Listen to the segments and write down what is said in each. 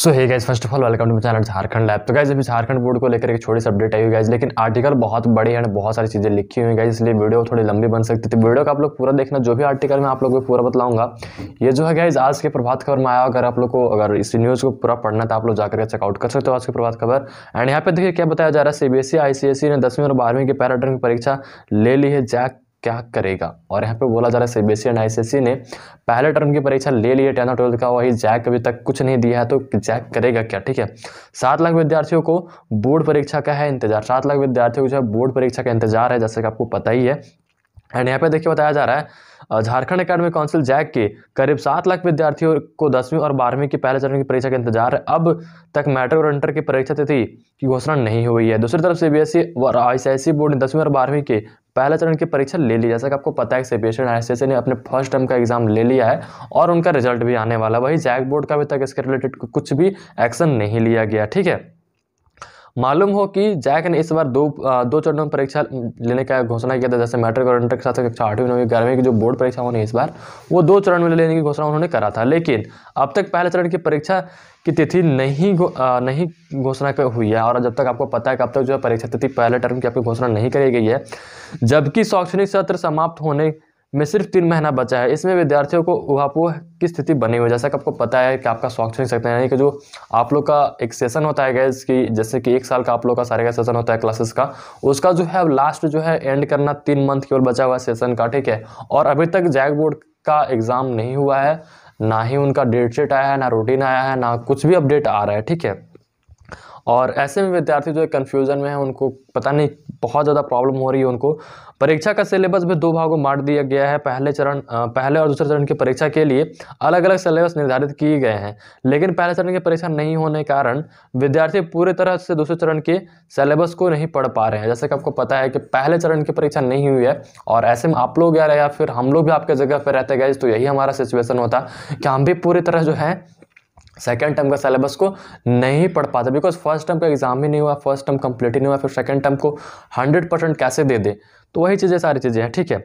सो है guys first of all welcome to channel Jharkhand lab तो guys अभी झारखंड बोर्ड को लेकर एक छोटी सी अपडेट आई हुई गाइज लेकिन आर्टिकल बहुत बड़े एंड बहुत सारी चीज़ें लिखी हुई गाइज इसलिए वीडियो थोड़ी लंबी बन सकती थी वीडियो का आप लोग पूरा देखना जो भी आर्टिकल मैं आप लोग को पूरा बताऊंगा ये जो है गाइज आज के प्रभात खबर में आया अगर आप लोग को अगर इस न्यूज़ को पूरा पढ़ना था तो आप लोग जाकर चेकआउट कर सकते हो आज के प्रभात खबर एंड यहाँ पे देखिए क्या बताया जा रहा है सी बी एस ने दसवीं और बारहवीं की पैराटर्न की परीक्षा ले ली है जैक क्या करेगा और यहाँ पे बोला जा रहा है सीबीएसई एंड आईसीएसई ने पहले टर्म की परीक्षा ले ली है टेन और ट्वेल्थ का वही जैक अभी तक कुछ नहीं दिया है तो जैक करेगा क्या ठीक है सात लाख विद्यार्थियों को बोर्ड परीक्षा का है इंतजार सात लाख विद्यार्थियों को जो है बोर्ड परीक्षा का इंतजार है जैसे कि आपको पता ही है एंड यहाँ पे देखिए बताया जा रहा है झारखंड अकेडमी काउंसिल जैक के करीब सात लाख विद्यार्थियों को दसवीं और बारहवीं की पहले चरण की परीक्षा का इंतजार है अब तक मैट्रिक और इंटर की परीक्षा तिथि की घोषणा नहीं हुई है दूसरी तरफ सीबीएसई और आईसीआईसी बोर्ड ने दसवीं और बारहवीं के पहले चरण की परीक्षा ले ली जैसा कि आपको पता है सीबीएसई e और आईसीआईसी e ने अपने फर्स्ट टर्म का एग्जाम ले लिया है और उनका रिजल्ट भी आने वाला वही जैक बोर्ड का अभी तक इसके रिलेटेड कुछ भी एक्शन नहीं लिया गया ठीक है मालूम हो कि जैक ने इस बार दो दो चरणों में परीक्षा लेने का घोषणा किया था जैसे मैट्रिक और इंटर के साथ कक्षा आठवीं नौवीं ग्यारहवीं की जो बोर्ड परीक्षा होनी है इस बार वो दो चरण में लेने की घोषणा उन्होंने करा था लेकिन अब तक पहले चरण की परीक्षा की तिथि नहीं आ, नहीं घोषणा हुई है और जब तक आपको पता है कि अब तक जो है परीक्षा तिथि पहले टर्म की आपकी घोषणा नहीं करी गई है जबकि शैक्षणिक सत्र समाप्त होने में सिर्फ तीन महीना बचा है इसमें विद्यार्थियों को उहापोह की स्थिति बनी हुई है जैसा कि आपको पता है कि आपका शौक छीन सकते हैं यानी कि जो आप लोग का एक सेशन होता है गैस की जैसे कि एक साल का आप लोग का सारे का सेशन होता है क्लासेस का उसका जो है लास्ट जो है एंड करना तीन मंथ केवल बचा हुआ है सेशन का ठीक है और अभी तक जैक बोर्ड का एग्ज़ाम नहीं हुआ है ना ही उनका डेट शीट आया है ना रूटीन आया है ना कुछ भी अपडेट आ रहा है ठीक है और ऐसे में विद्यार्थी जो है कन्फ्यूज़न में है उनको पता नहीं बहुत ज़्यादा प्रॉब्लम हो रही है उनको परीक्षा का सिलेबस भी दो भागों में बांट दिया गया है पहले चरण पहले और दूसरे चरण की परीक्षा के लिए अलग अलग सिलेबस निर्धारित किए गए हैं लेकिन पहले चरण की परीक्षा नहीं होने के कारण विद्यार्थी पूरी तरह से दूसरे चरण के सिलेबस को नहीं पढ़ पा रहे हैं जैसे कि आपको पता है कि पहले चरण की परीक्षा नहीं हुई है और ऐसे में आप लोग यार या फिर हम लोग भी आपके जगह पर रहते गए तो यही हमारा सिचुएसन होता कि हम भी पूरी तरह जो है सेकेंड टर्म का सिलेबस को नहीं पढ़ पाते बिकॉज फर्स्ट टर्म का एग्जाम ही नहीं हुआ फर्स्ट टर्म कंप्लीट ही नहीं हुआ फिर सेकेंड टर्म को हंड्रेड परसेंट कैसे दे दे तो वही चीज़ें सारी चीज़ें हैं ठीक है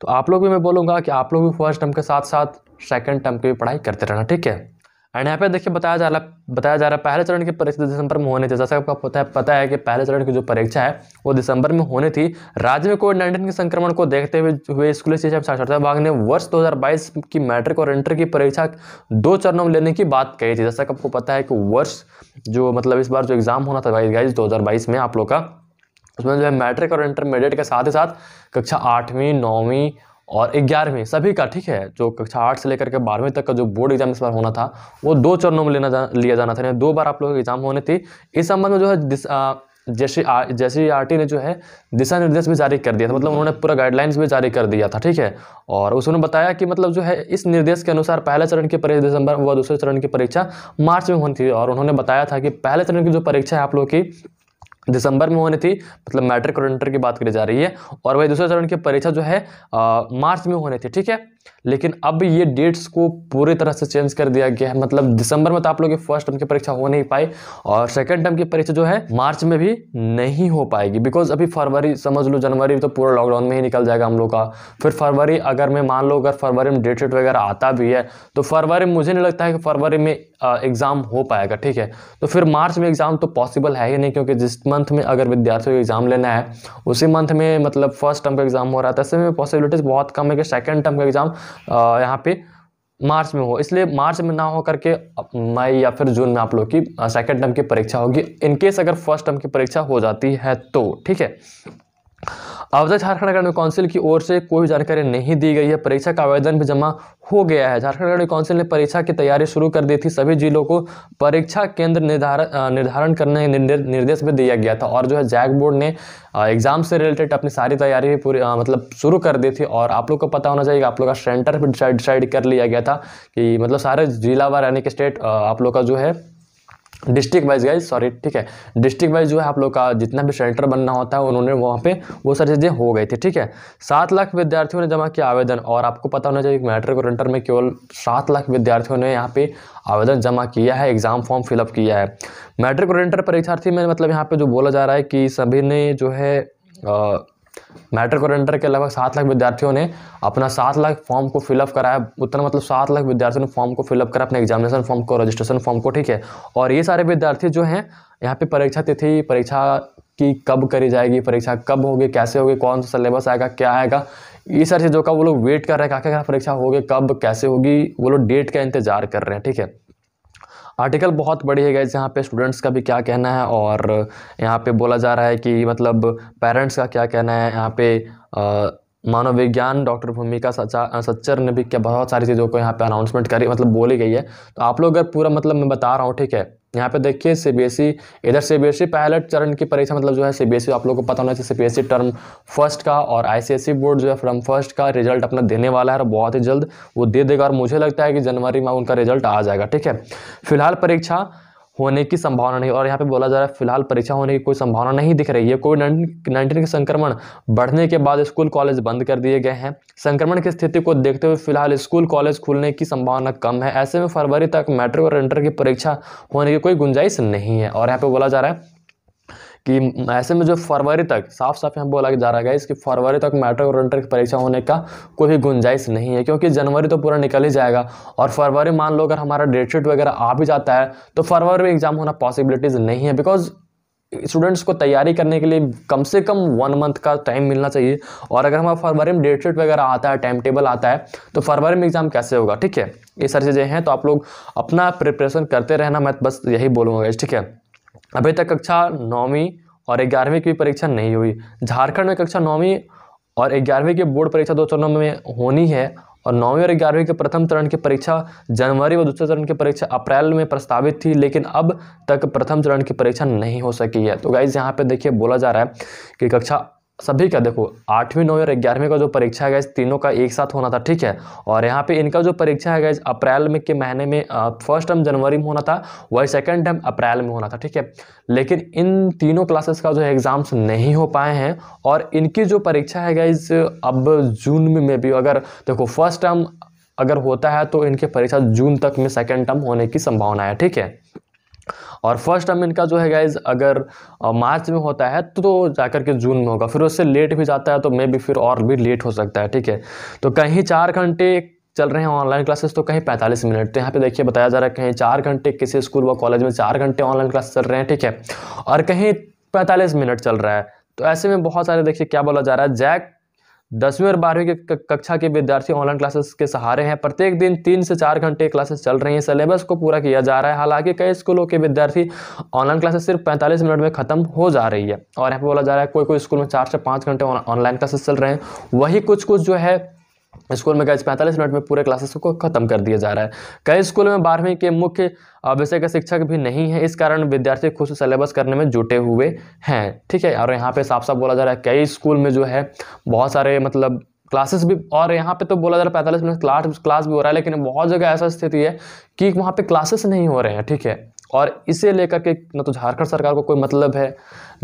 तो आप लोग भी मैं बोलूँगा कि आप लोग भी फर्स्ट टर्म के साथ साथ सेकेंड टर्म की भी पढ़ाई करते रहना ठीक है एंड यहाँ पे देखिए बताया जा रहा बताया जा रहा है पहले चरण की परीक्षा दिसंबर में होने थी जैसा आपको पता है पता है कि पहले चरण की जो परीक्षा है वो दिसंबर में होनी थी राज्य में कोविड नाइन्टीन के संक्रमण को देखते हुए हुए स्कूली शिक्षा साक्षरता विभाग ने वर्ष 2022 की मैट्रिक और इंटर की परीक्षा दो चरणों में लेने की बात कही थी जैसा कि आपको पता है कि वर्ष जो मतलब इस बार जो एग्ज़ाम होना था भाई गाइज दो में आप लोग का उसमें जो है मैट्रिक और इंटरमीडिएट के साथ ही साथ कक्षा आठवीं नौवीं और ग्यारहवीं सभी का ठीक है जो कक्षा आठ से लेकर के बारहवीं तक का जो बोर्ड एग्जाम इस बार होना था वो दो चरणों में लेना जा, लिया जाना था दो बार आप लोगों के एग्जाम होने थी इस संबंध में जो है जैसे आ, जैसे आर ने जो है दिशा निर्देश भी जारी कर दिया था मतलब उन्होंने पूरा गाइडलाइंस भी जारी कर दिया था ठीक है और उसने बताया कि मतलब जो है इस निर्देश के अनुसार पहले चरण की परीक्षा दिसंबर व दूसरे चरण की परीक्षा मार्च में होनी थी और उन्होंने बताया था कि पहले चरण की जो परीक्षा है आप लोग की दिसंबर में होनी थी मतलब मैट्रिक और इंटर की बात करी जा रही है और वही दूसरे चरण की परीक्षा जो है आ, मार्च में होने थी ठीक है लेकिन अब ये डेट्स को पूरी तरह से चेंज कर दिया गया है मतलब दिसंबर में तो आप लोग की फर्स्ट टर्म की परीक्षा हो नहीं पाई और सेकेंड टर्म की परीक्षा जो है मार्च में भी नहीं हो पाएगी बिकॉज अभी फरवरी समझ लो जनवरी तो पूरा लॉकडाउन में ही निकल जाएगा हम लोग का फिर फरवरी अगर मैं मान लो अगर फरवरी में डेट शीट वगैरह आता भी है तो फरवरी मुझे नहीं लगता है कि फरवरी में एग्ज़ाम हो पाएगा ठीक है तो फिर मार्च में एग्ज़ाम तो पॉसिबल है ही नहीं क्योंकि जिस मंथ में अगर विद्यार्थियों को एग्ज़ाम लेना है उसी मंथ में मतलब फर्स्ट टर्म का एग्ज़ाम हो रहा था तो ऐसे में पॉसिबिलिटीज़ बहुत कम है कि सेकेंड टर्म का एग्ज़ाम यहाँ पे मार्च में हो इसलिए मार्च में ना हो करके मई या फिर जून में आप लोग की सेकेंड टर्म की परीक्षा होगी इनकेस अगर फर्स्ट टर्म की परीक्षा हो जाती है तो ठीक है अवधा झारखंड अकादमी काउंसिल की ओर से कोई जानकारी नहीं दी गई है परीक्षा का आवेदन भी जमा हो गया है झारखंड अकादमी काउंसिल ने परीक्षा की तैयारी शुरू कर दी थी सभी जिलों को परीक्षा केंद्र निर्धारण निर्धारण करने निर्देश भी दिया गया था और जो है जैक बोर्ड ने एग्जाम से रिलेटेड अपनी सारी तैयारी भी पूरी मतलब शुरू कर दी थी और आप लोग को पता होना चाहिए आप लोग का सेंटर भी डिसाइड कर लिया गया था कि मतलब सारे जिला वार यानी कि स्टेट आप लोग का जो है डिस्ट्रिक्ट वाइज गाइज सॉरी ठीक है डिस्ट्रिक्ट वाइज जो है आप लोग का जितना भी शेल्टर बनना होता है उन्होंने वहाँ पे वो सारी चीज़ें हो गई थी ठीक है सात लाख विद्यार्थियों ने जमा किया आवेदन और आपको पता होना चाहिए कि मैट्रिक और इंटर में केवल सात लाख विद्यार्थियों ने यहाँ पे आवेदन जमा किया है एग्ज़ाम फॉर्म फिलअप किया है मैट्रिक और इंटर परीक्षार्थी में मतलब यहाँ पर जो बोला जा रहा है कि सभी ने जो है आ, मैट्रिक और इंटर के लगभग सात लाख विद्यार्थियों ने अपना सात लाख फॉर्म को फिलअप कराया उतना मतलब सात लाख विद्यार्थियों ने फॉर्म को फिलअप करा अपने एग्जामिनेशन फॉर्म को रजिस्ट्रेशन फॉर्म को ठीक है और ये सारे विद्यार्थी जो हैं यहाँ पे परीक्षा तिथि परीक्षा की कब करी जाएगी परीक्षा कब होगी कैसे होगी कौन सा सिलेबस आएगा क्या आएगा ये सारी चीज़ों का वो लोग वेट कर रहे हैं क्या क्या परीक्षा होगी कब कैसे होगी वो लोग डेट का इंतजार कर रहे हैं ठीक है आर्टिकल बहुत बड़ी है गई यहाँ पे स्टूडेंट्स का भी क्या कहना है और यहाँ पे बोला जा रहा है कि मतलब पेरेंट्स का क्या कहना है यहाँ पे मानव विज्ञान डॉक्टर भूमिका सचा सच्चर ने भी क्या बहुत सारी चीज़ों को यहाँ पे अनाउंसमेंट करी मतलब बोली गई है तो आप लोग अगर पूरा मतलब मैं बता रहा हूँ ठीक है यहाँ पे देखिए सीबीएसई e, इधर सीबीएसई e पायलट चरण की परीक्षा मतलब जो है सीबीएसई e आप लोगों को पता होना चाहिए सीबीएसई टर्म फर्स्ट का और आईसीएसई बोर्ड जो है फ्रॉम फर्स्ट का रिजल्ट अपना देने वाला है और बहुत ही जल्द वो दे देगा और मुझे लगता है कि जनवरी में उनका रिजल्ट आ जाएगा ठीक है फिलहाल परीक्षा होने की संभावना नहीं और यहाँ पे बोला जा रहा है फिलहाल परीक्षा होने की कोई संभावना नहीं दिख रही है कोविड नाइन्टीन के संक्रमण बढ़ने के बाद स्कूल कॉलेज बंद कर दिए गए हैं संक्रमण की स्थिति को देखते हुए फिलहाल स्कूल कॉलेज खुलने की संभावना कम है ऐसे में फरवरी तक मैट्रिक और इंटर की परीक्षा होने की कोई गुंजाइश नहीं है और यहाँ पर बोला जा रहा है कि ऐसे में जो फरवरी तक साफ साफ यहाँ बोला जा रहा है इसकी फरवरी तक मैट्रिक और इंटर की परीक्षा होने का कोई भी गुंजाइश नहीं है क्योंकि जनवरी तो पूरा निकल ही जाएगा और फरवरी मान लो अगर हमारा डेट शीट वगैरह आ भी जाता है तो फरवरी में एग्ज़ाम होना पॉसिबिलिटीज़ नहीं है बिकॉज स्टूडेंट्स को तैयारी करने के लिए कम से कम वन मंथ का टाइम मिलना चाहिए और अगर हमारा फरवरी में डेट शीट वगैरह आता है टाइम टेबल आता है तो फरवरी में एग्ज़ाम कैसे होगा ठीक है ये सारी चीज़ें हैं तो आप लोग अपना प्रिपरेशन करते रहना मैं बस यही बोलूँगा ठीक है अभी तक कक्षा नौवीं और ग्यारहवीं की परीक्षा नहीं हुई झारखंड में कक्षा नौवीं और ग्यारहवीं की बोर्ड परीक्षा दो चरणों में होनी है और नौवीं और ग्यारहवीं के प्रथम चरण की परीक्षा जनवरी व दूसरे चरण की परीक्षा अप्रैल में प्रस्तावित थी लेकिन अब तक प्रथम चरण की परीक्षा नहीं हो सकी है तो गाइज यहाँ पे देखिए बोला जा रहा है कि कक्षा सभी का देखो आठवीं नौवीं और ग्यारहवीं का जो परीक्षा है गैस तीनों का एक साथ होना था ठीक है और यहाँ पे इनका जो परीक्षा है गैस अप्रैल में के महीने में फर्स्ट टर्म जनवरी में होना था वही सेकंड टर्म अप्रैल में होना था ठीक है लेकिन इन तीनों क्लासेस का जो है एग्ज़ाम्स नहीं हो पाए हैं और इनकी जो परीक्षा है गैस अब जून में, में भी अगर देखो फर्स्ट टर्म अगर होता है तो इनकी परीक्षा जून तक में सेकेंड टर्म होने की संभावना है ठीक है और फर्स्ट टर्म इनका जो है गाइज अगर मार्च में होता है तो जाकर के जून में होगा फिर उससे लेट भी जाता है तो मे भी फिर और भी लेट हो सकता है ठीक है तो कहीं चार घंटे चल रहे हैं ऑनलाइन क्लासेस तो कहीं 45 मिनट तो यहाँ पे देखिए बताया जा रहा है कहीं चार घंटे किसी स्कूल व कॉलेज में चार घंटे ऑनलाइन क्लास चल रहे हैं ठीक है और कहीं पैंतालीस मिनट चल रहा है तो ऐसे में बहुत सारे देखिए क्या बोला जा रहा है जैक दसवीं और बारहवीं के कक्षा के विद्यार्थी ऑनलाइन क्लासेस के सहारे हैं प्रत्येक दिन तीन से चार घंटे क्लासेस चल रही हैं सिलेबस को पूरा किया जा रहा है हालांकि कई स्कूलों के विद्यार्थी ऑनलाइन क्लासेस सिर्फ 45 मिनट में खत्म हो जा रही है और यहाँ पे बोला जा रहा है कोई कोई स्कूल में चार से पाँच घंटे ऑनलाइन क्लासेस चल रहे हैं वही कुछ कुछ जो है स्कूल में गए पैंतालीस मिनट में पूरे क्लासेस को ख़त्म कर दिया जा रहा है कई स्कूल में बारहवीं के मुख्य विषय का शिक्षक भी नहीं है इस कारण विद्यार्थी खुद सिलेबस करने में जुटे हुए हैं ठीक है और यहाँ पे साफ साफ बोला जा रहा है कई स्कूल में जो है बहुत सारे मतलब क्लासेस भी और यहाँ पे तो बोला जा रहा है पैंतालीस मिनट क्लास क्लास भी हो रहा है लेकिन बहुत जगह ऐसा स्थिति है कि वहाँ पे क्लासेस नहीं हो रहे हैं ठीक है और इसे लेकर के ना तो झारखंड सरकार को कोई मतलब है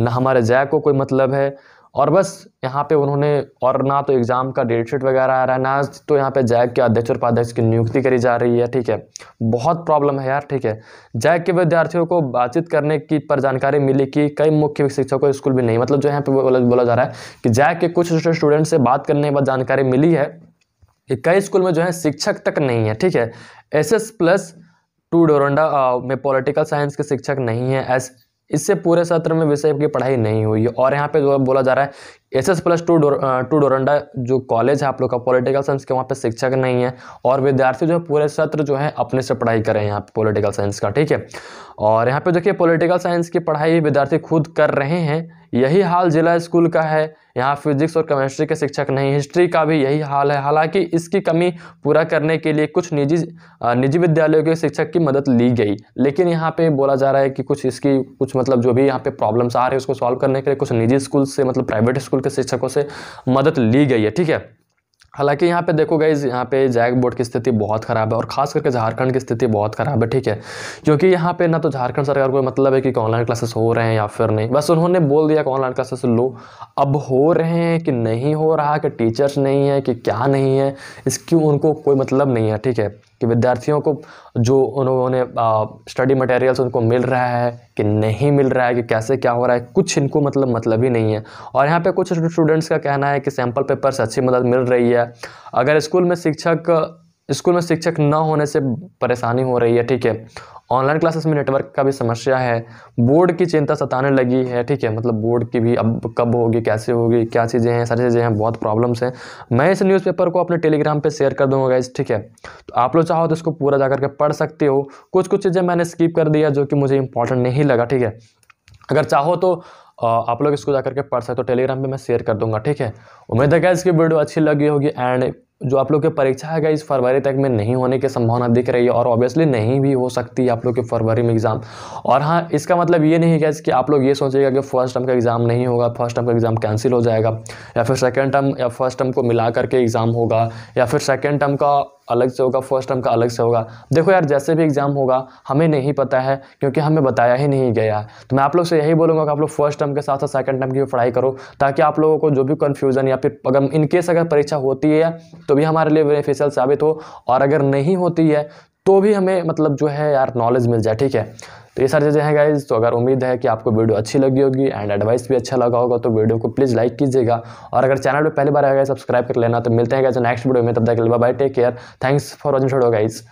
ना हमारे जैक को कोई मतलब है और बस यहाँ पे उन्होंने और ना तो एग्ज़ाम का डेट शीट वगैरह आ रहा है ना तो यहाँ पे जैक के अध्यक्ष और उपाध्यक्ष की नियुक्ति करी जा रही है ठीक है बहुत प्रॉब्लम है यार ठीक है जैक के विद्यार्थियों को बातचीत करने की पर जानकारी मिली कि कई मुख्य शिक्षकों को स्कूल भी नहीं मतलब जो यहाँ पे बोला जा रहा है कि जैक के कुछ स्टूडेंट से बात करने के बाद जानकारी मिली है कि कई स्कूल में जो है शिक्षक तक नहीं है ठीक है एस प्लस टू डोरंडा में पॉलिटिकल साइंस के शिक्षक नहीं है एस इससे पूरे सत्र में विषय की पढ़ाई नहीं हुई है और यहाँ पे जो बोला जा रहा है S S plus two two Doranda जो कॉलेज है आप लोग का पॉलिटिकल साइंस के वहाँ पे शिक्षक नहीं है और विद्यार्थी जो है पूरे सत्र जो है अपने से पढ़ाई करें यहाँ पे पॉलिटिकल साइंस का ठीक है और यहाँ पे देखिए पॉलिटिकल साइंस की पढ़ाई विद्यार्थी खुद कर रहे हैं यही हाल जिला स्कूल का है यहाँ फिजिक्स और केमिस्ट्री के शिक्षक नहीं हिस्ट्री का भी यही हाल है हालांकि इसकी कमी पूरा करने के लिए कुछ निजी निजी विद्यालयों के शिक्षक की मदद ली गई लेकिन यहाँ पे बोला जा रहा है कि कुछ इसकी कुछ मतलब जो भी यहाँ पे प्रॉब्लम्स आ रहे हैं उसको सॉल्व करने के लिए कुछ निजी स्कूल से मतलब प्राइवेट स्कूल के शिक्षकों से मदद ली गई है ठीक है हालांकि यहाँ पे देखो गाइज यहाँ पे जैक बोर्ड की स्थिति बहुत ख़राब है और खास करके झारखंड की स्थिति बहुत ख़राब है ठीक है क्योंकि यहाँ पे ना तो झारखंड सरकार को मतलब है कि ऑनलाइन क्लासेस हो रहे हैं या फिर नहीं बस उन्होंने बोल दिया कि ऑनलाइन क्लासेस लो अब हो रहे हैं कि नहीं हो रहा कि टीचर्स नहीं है कि क्या नहीं है इसकी उनको कोई मतलब नहीं है ठीक है कि विद्यार्थियों को जो उन्होंने स्टडी मटेरियल्स उनको मिल रहा है कि नहीं मिल रहा है कि कैसे क्या हो रहा है कुछ इनको मतलब मतलब ही नहीं है और यहाँ पे कुछ स्टूडेंट्स का कहना है कि सैम्पल पेपर से अच्छी मदद मिल रही है अगर स्कूल में शिक्षक स्कूल में शिक्षक न होने से परेशानी हो रही है ठीक है ऑनलाइन क्लासेस में नेटवर्क का भी समस्या है बोर्ड की चिंता सताने लगी है ठीक है मतलब बोर्ड की भी अब कब होगी कैसे होगी क्या चीज़ें हैं सारी चीज़ें हैं बहुत प्रॉब्लम्स हैं मैं इस न्यूज़पेपर को अपने टेलीग्राम पे शेयर कर दूंगा गाइज ठीक है तो आप लोग चाहो तो इसको पूरा जा करके पढ़ सकते हो कुछ कुछ चीज़ें मैंने स्किप कर दिया जो कि मुझे इंपॉर्टेंट नहीं लगा ठीक है अगर चाहो तो आप लोग इसको जा करके पढ़ सकते हो टेलीग्राम पर मैं शेयर कर दूंगा ठीक है उम्मीद है गैस की वीडियो अच्छी लगी होगी एंड जो आप लोग के परीक्षा है इस फरवरी तक में नहीं होने की संभावना दिख रही है और ऑब्वियसली नहीं भी हो सकती है आप लोग के फरवरी में एग्ज़ाम और हाँ इसका मतलब ये नहीं है कि आप लोग ये सोचेगा कि फर्स्ट टर्म का एग्ज़ाम नहीं होगा फर्स्ट टर्म का एग्ज़ाम कैंसिल हो जाएगा या फिर सेकेंड टर्म या फर्स्ट टर्म को मिला करके एग्ज़ाम होगा या फिर सेकेंड टर्म का अलग से होगा फर्स्ट टर्म का अलग से होगा देखो यार जैसे भी एग्ज़ाम होगा हमें नहीं पता है क्योंकि हमें बताया ही नहीं गया है तो मैं आप लोग से यही बोलूँगा कि आप लोग फर्स्ट टर्म के साथ साथ सेकंड टर्म की भी पढ़ाई करो ताकि आप लोगों को जो भी कन्फ्यूज़न या फिर अगर इनकेस अगर परीक्षा होती है तो भी हमारे लिए बेनिफिशियल साबित हो और अगर नहीं होती है तो भी हमें मतलब जो है यार नॉलेज मिल जाए ठीक है तो ये सारी चीज़ें हैं गाइज तो अगर उम्मीद है कि आपको वीडियो अच्छी लगी होगी एंड एडवाइस भी अच्छा लगा होगा तो वीडियो को प्लीज़ लाइक कीजिएगा और अगर चैनल पर पहली बार आएगा सब्सक्राइब कर लेना तो मिलते हैं गाइज नेक्स्ट वीडियो में तब तक bye take care thanks for watching छोड़ो गाइज़